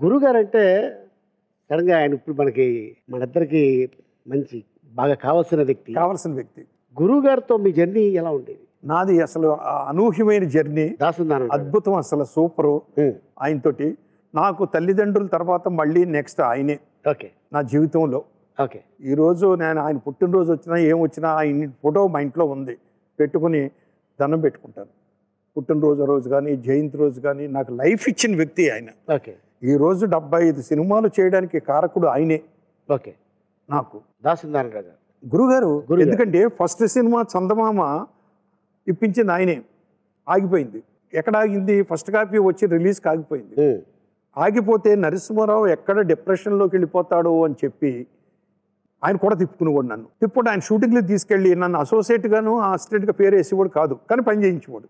గురుగారు అంటే సడన్గా ఆయన ఇప్పుడు మనకి ఇద్దరికి మంచి బాగా కావాల్సిన వ్యక్తి కావలసిన వ్యక్తి గురువు గారితో మీ జర్నీ ఎలా ఉండేది నాది అసలు అనూహ్యమైన జర్నీ దాసుందాన అద్భుతం అసలు సూపరు ఆయనతోటి నాకు తల్లిదండ్రుల తర్వాత మళ్ళీ నెక్స్ట్ ఆయనే ఓకే నా జీవితంలో ఓకే ఈరోజు నేను ఆయన పుట్టినరోజు వచ్చినా ఏం వచ్చినా ఆయన ఫోటో మా ఇంట్లో ఉంది పెట్టుకుని దండం పెట్టుకుంటాను పుట్టినరోజు రోజు కానీ జయంతి రోజు కానీ నాకు లైఫ్ ఇచ్చిన వ్యక్తి ఆయన ఓకే ఈరోజు డెబ్బై ఐదు సినిమాలు చేయడానికి కారకుడు ఆయనే ఓకే నాకు దాసిందాని గారు గురుగారు ఎందుకంటే ఫస్ట్ సినిమా చందమామ ఇప్పించింది ఆయనే ఆగిపోయింది ఎక్కడ ఆగింది ఫస్ట్ కాపీ వచ్చి రిలీజ్కి ఆగిపోయింది ఆగిపోతే నరసింహారావు ఎక్కడ డిప్రెషన్లోకి వెళ్ళిపోతాడు అని చెప్పి ఆయన కూడా తిప్పుకునేవాడు నన్ను తిప్పుడు ఆయన షూటింగ్లు తీసుకెళ్ళి నన్ను అసోసియేట్గాను అసిస్టెంట్గా పేరు వేసేవాడు కాదు కానీ పని చేయించేవాడు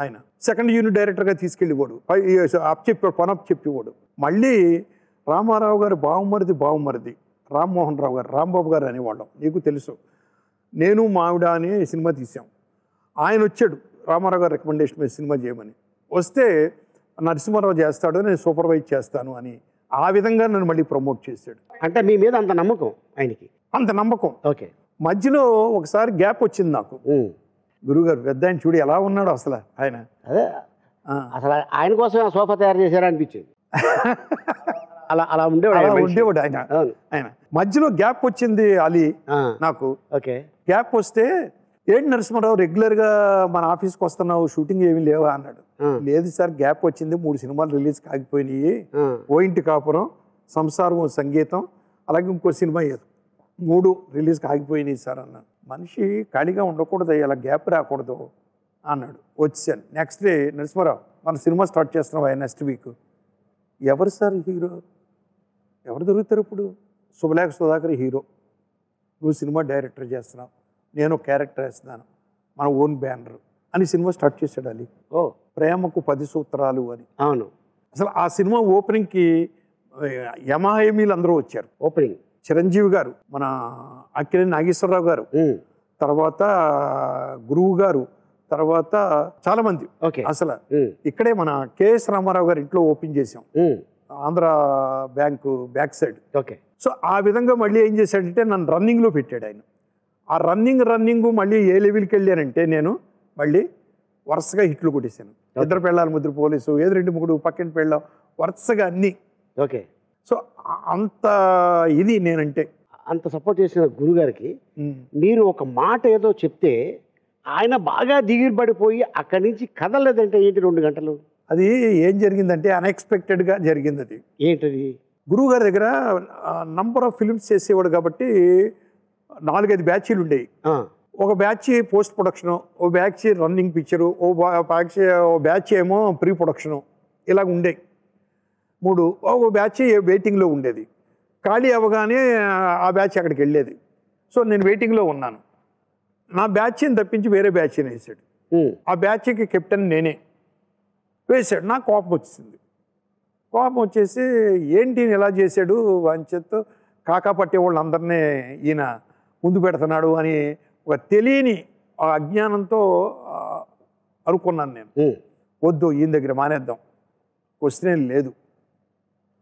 ఆయన సెకండ్ యూనిట్ డైరెక్టర్గా తీసుకెళ్ళిపోడు అప్ చెప్పి పనప్ చెప్పేవాడు మళ్ళీ రామారావు గారు బావుమరిది బావుమరిది రామ్మోహన్ రావు గారు రాంబాబు గారు అనేవాళ్ళం నీకు తెలుసు నేను మావిడ అని సినిమా తీసాం ఆయన వచ్చాడు రామారావు గారు రికమెండేషన్ మీద సినిమా చేయమని వస్తే నరసింహారావు చేస్తాడు నేను సూపర్వైజ్ చేస్తాను అని ఆ విధంగా నన్ను మళ్ళీ ప్రమోట్ చేశాడు అంటే మీ మీద అంత నమ్మకం ఆయనకి అంత నమ్మకం ఓకే మధ్యలో ఒకసారి గ్యాప్ వచ్చింది నాకు గురువుగారు పెద్ద ఆయన చూడు ఎలా ఉన్నాడు అసలు ఆయన అదే అసలు ఆయన కోసం సోఫా తయారు చేశారా అనిపించేది అలా అలా ఉండేవాడు అలా ఉండేవాడు ఆయన ఆయన మధ్యలో గ్యాప్ వచ్చింది అలీ నాకు ఓకే గ్యాప్ వస్తే ఏంటి నరసింహారావు రెగ్యులర్గా మన ఆఫీస్కి వస్తున్నావు షూటింగ్ ఏమీ లేవా అన్నాడు లేదు సార్ గ్యాప్ వచ్చింది మూడు సినిమాలు రిలీజ్ కాకపోయినాయి ఓ ఇంటి కాపురం సంసారం సంగీతం అలాగే ఇంకో సినిమా మూడు రిలీజ్ కాకపోయినాయి సార్ అన్నాడు మనిషి ఖాళీగా ఉండకూడదు ఇలా గ్యాప్ రాకూడదు అన్నాడు వచ్చాను నెక్స్ట్ డే నరసింహారావు మన సినిమా స్టార్ట్ చేస్తున్నాం నెక్స్ట్ వీక్ ఎవరు సార్ హీరో ఎవరు దొరుకుతారు ఇప్పుడు శుభలేఖ సుధాకర్ హీరో నువ్వు సినిమా డైరెక్టర్ చేస్తున్నావు నేను క్యారెక్టర్ వేస్తున్నాను మన ఓన్ బ్యానర్ అని సినిమా స్టార్ట్ చేశాడు అలీ ఓ ప్రేమకు పది సూత్రాలు అని అవును అసలు ఆ సినిమా ఓపెనింగ్కి యమహాయమీలు అందరూ వచ్చారు ఓపెనింగ్ చిరంజీవి గారు మన అక్కిరి నాగేశ్వరరావు గారు తర్వాత గురువు గారు తర్వాత చాలా మంది అసలు ఇక్కడే మన కెఎస్ రామారావు గారు ఇంట్లో ఓపెన్ చేసాం Andhra bank back side okay so ఆ విధంగా మళ్ళీ ఏం చేశాడంటే నన్ను రన్నింగ్లో పెట్టాడు ఆయన ఆ రన్నింగ్ రన్నింగ్ మళ్ళీ ఏ లెవెల్కి వెళ్ళానంటే నేను మళ్ళీ వరుసగా హిట్లు కొట్టేశాను ఇద్దరు పెళ్ళాలి ముద్దరు పోలీసు ఏది రెండు ముగ్గురు పక్కన పెళ్ళాం వరుసగా అన్నీ ఓకే సో అంత ఇది నేనంటే అంత సపోర్ట్ చేసిన గురుగారికి మీరు ఒక మాట ఏదో చెప్తే ఆయన బాగా దిగిరిపడిపోయి అక్కడి నుంచి కదలలేదంటే ఏంటి రెండు గంటలు అది ఏం జరిగిందంటే అన్ఎక్స్పెక్టెడ్గా జరిగింది అది ఏంటది గురువుగారి దగ్గర నంబర్ ఆఫ్ ఫిల్మ్స్ చేసేవాడు కాబట్టి నాలుగైదు బ్యాచీలు ఉండేవి ఒక బ్యాచ్ పోస్ట్ ప్రొడక్షను ఓ బ్యాచ్ రన్నింగ్ పిక్చరు ఓ బ్యాచ్ ఓ బ్యాచ్ ఏమో ప్రీ ప్రొడక్షను ఇలాగ ఉండేవి మూడు ఒక బ్యాచ్ వెయిటింగ్లో ఉండేది ఖాళీ అవ్వగానే ఆ బ్యాచ్ అక్కడికి వెళ్ళేది సో నేను వెయిటింగ్లో ఉన్నాను నా బ్యాచ్ని తప్పించి వేరే బ్యాచ్ వేసాడు ఆ బ్యాచ్కి కెప్టెన్ నేనే వేశాడు నాకు కోపం వచ్చింది కోపం వచ్చేసి ఏంటి ఎలా చేశాడు అని చెప్తూ కాకా పట్టే వాళ్ళందరినీ ఈయన ముందు పెడుతున్నాడు అని ఒక తెలియని అజ్ఞానంతో అనుకున్నాను నేను వద్దు ఈయన దగ్గర మానేద్దాం క్వశ్చన్ లేదు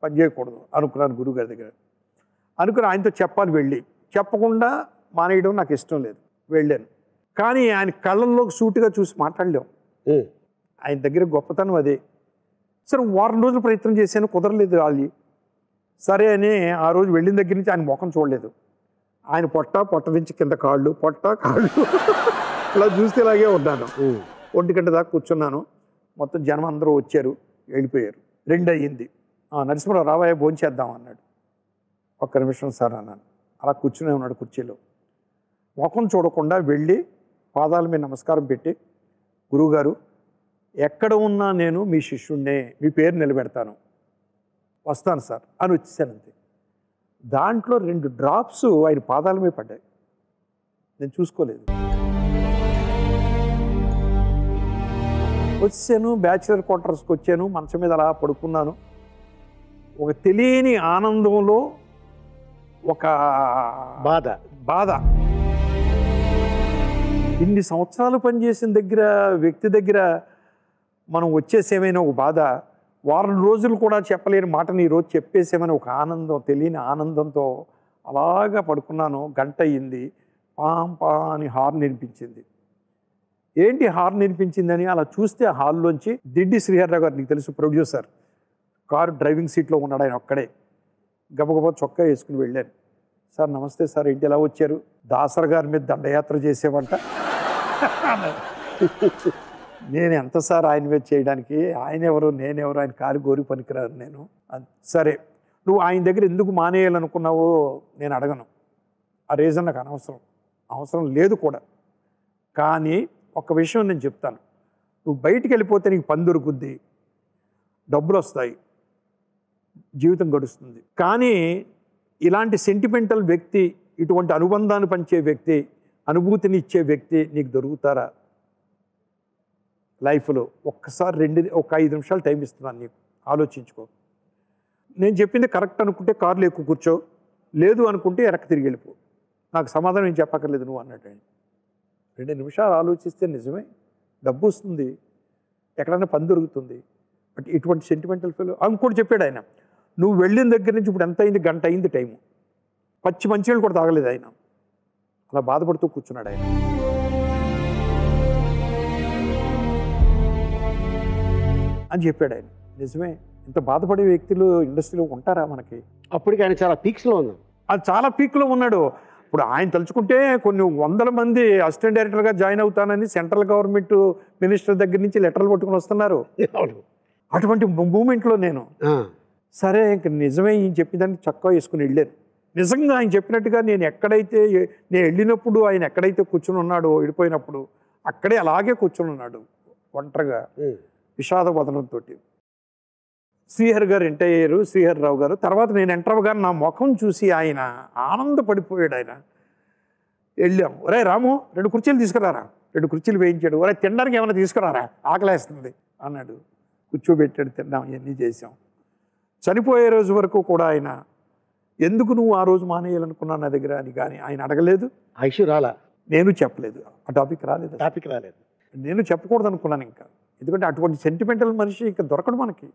పనిచేయకూడదు అనుకున్నాను గురువుగారి దగ్గర అనుకుని ఆయనతో చెప్పాలి వెళ్ళి చెప్పకుండా మానేయడం నాకు ఇష్టం లేదు వెళ్ళాను కానీ ఆయన కళ్ళల్లోకి సూటిగా చూసి మాట్లాడలేం ఆయన దగ్గర గొప్పతనం అదే సరే వారం రోజులు ప్రయత్నం చేశాను కుదరలేదు వాళ్ళు సరే అని ఆ రోజు వెళ్ళిన దగ్గర నుంచి ఆయన ముఖం చూడలేదు ఆయన పొట్ట పొట్ట నుంచి కింద కాళ్ళు పొట్ట కాళ్ళు ఇలా చూస్తే ఇలాగే ఉన్నాను ఒంటి గంట దాకా కూర్చున్నాను మొత్తం జనం అందరూ వచ్చారు వెళ్ళిపోయారు రెండు అయ్యింది నరసింహరావు రావయ్య భోంచేద్దాం అన్నాడు ఒక్క నిమిషం సార్ అన్నాను అలా కూర్చునే ఉన్నాడు కుర్చీలో ముఖం చూడకుండా వెళ్ళి పాదాల మీద నమస్కారం పెట్టి గురువుగారు ఎక్కడ ఉన్నా నేను మీ శిష్యుణ్ణే మీ పేరు నిలబెడతాను వస్తాను సార్ అని అంతే దాంట్లో రెండు డ్రాప్స్ ఆయన పాదాల మీద పడ్డాయి నేను చూసుకోలేదు వచ్చాను బ్యాచిలర్ క్వార్టర్స్కి వచ్చాను మంచం మీద అలా పడుకున్నాను ఒక తెలియని ఆనందంలో ఒక బాధ బాధ ఇన్ని సంవత్సరాలు పనిచేసిన దగ్గర వ్యక్తి దగ్గర మనం వచ్చేసేమైనా ఒక బాధ వారం రోజులు కూడా చెప్పలేని మాటని ఈరోజు చెప్పేసేమని ఒక ఆనందం తెలియని ఆనందంతో అలాగా పడుకున్నాను గంట అయ్యింది పాం పా అని హార్న్ వినిపించింది ఏంటి హార్న్ వినిపించిందని అలా చూస్తే హాల్లోంచి దిడ్డి శ్రీహర్రావు గారు నీకు తెలుసు ప్రొడ్యూసర్ కారు డ్రైవింగ్ సీట్లో ఉన్నాడు ఆయన ఒక్కడే గబగబా చొక్కా వేసుకుని వెళ్ళాను సార్ నమస్తే సార్ ఏంటి ఎలా వచ్చారు దాసర్ గారి మీద దండయాత్ర చేసేవంట నేను ఎంత సార్ ఆయన మీద చేయడానికి ఆయన ఎవరు నేనెవరు ఆయన కారు గోరి పనికిరాను నేను సరే నువ్వు ఆయన దగ్గర ఎందుకు మానేయాలనుకున్నావో నేను అడగను ఆ రీజన్ నాకు అనవసరం అవసరం లేదు కూడా కానీ ఒక విషయం నేను చెప్తాను నువ్వు బయటికి వెళ్ళిపోతే నీకు పని దొరుకుద్ది డబ్బులు వస్తాయి జీవితం గడుస్తుంది కానీ ఇలాంటి సెంటిమెంటల్ వ్యక్తి ఇటువంటి అనుబంధాన్ని పంచే వ్యక్తి అనుభూతిని ఇచ్చే వ్యక్తి నీకు దొరుకుతారా లైఫ్లో ఒక్కసారి రెండు ఒక ఐదు నిమిషాలు టైం ఇస్తున్నాను నీకు ఆలోచించుకో నేను చెప్పింది కరెక్ట్ అనుకుంటే కార్లు ఎక్కువ కూర్చో లేదు అనుకుంటే ఎరక తిరిగి వెళ్ళిపో నాకు సమాధానం ఏం చెప్పక్కర్లేదు నువ్వు అన్నట్టు రెండు నిమిషాలు ఆలోచిస్తే నిజమే డబ్బు వస్తుంది ఎక్కడైనా పని దొరుకుతుంది బట్ ఇటువంటి సెంటిమెంటల్ ఫీల్ కూడా చెప్పాడు ఆయన నువ్వు వెళ్ళిన దగ్గర నుంచి ఇప్పుడు ఎంత అయింది గంట అయింది టైము పచ్చి మంచి కూడా తాగలేదు ఆయన అలా బాధపడుతూ కూర్చున్నాడు ఆయన అని చెప్పాడు ఆయన నిజమే ఇంత బాధపడే వ్యక్తులు ఇండస్ట్రీలో ఉంటారా మనకి అప్పటికి ఆయన చాలా పీక్స్లో ఉన్నాడు అది చాలా పీక్లో ఉన్నాడు ఇప్పుడు ఆయన తలుచుకుంటే కొన్ని వందల మంది అసిస్టెంట్ డైరెక్టర్గా జాయిన్ అవుతానని సెంట్రల్ గవర్నమెంట్ మినిస్టర్ దగ్గర నుంచి లెటర్లు పట్టుకుని వస్తున్నారు అటువంటి మూమెంట్లో నేను సరే ఇంక నిజమే ఈయన దానికి చక్కగా వేసుకుని వెళ్ళాను నిజంగా ఆయన చెప్పినట్టుగా నేను ఎక్కడైతే నేను వెళ్ళినప్పుడు ఆయన ఎక్కడైతే కూర్చుని ఉన్నాడో వెళ్ళిపోయినప్పుడు అక్కడే అలాగే కూర్చుని ఉన్నాడు ఒంటరిగా విషాద వదనంతో శ్రీహర్ గారు ఎంటర్ అయ్యారు శ్రీహర్ రావు గారు తర్వాత నేను ఎంటర్ అవ్వగానే నా ముఖం చూసి ఆయన ఆనందపడిపోయాడు ఆయన వెళ్ళాం ఒరే రాము రెండు కుర్చీలు తీసుకురారా రెండు కుర్చీలు వేయించాడు ఒరే తినడానికి ఏమైనా తీసుకురారా ఆకలేస్తుంది అన్నాడు కూర్చోబెట్టాడు తిన్నాం ఇవన్నీ చేసాం చనిపోయే రోజు వరకు కూడా ఆయన ఎందుకు నువ్వు ఆ రోజు మానేయాలనుకున్నా నా దగ్గర అని కానీ ఆయన అడగలేదు ఐషు రాలా నేను చెప్పలేదు ఆ టాపిక్ రాలేదు టాపిక్ రాలేదు నేను చెప్పకూడదు అనుకున్నాను ఇంకా ఎందుకంటే అటువంటి సెంటిమెంటల్ మనిషి ఇంకా దొరకడు మనకి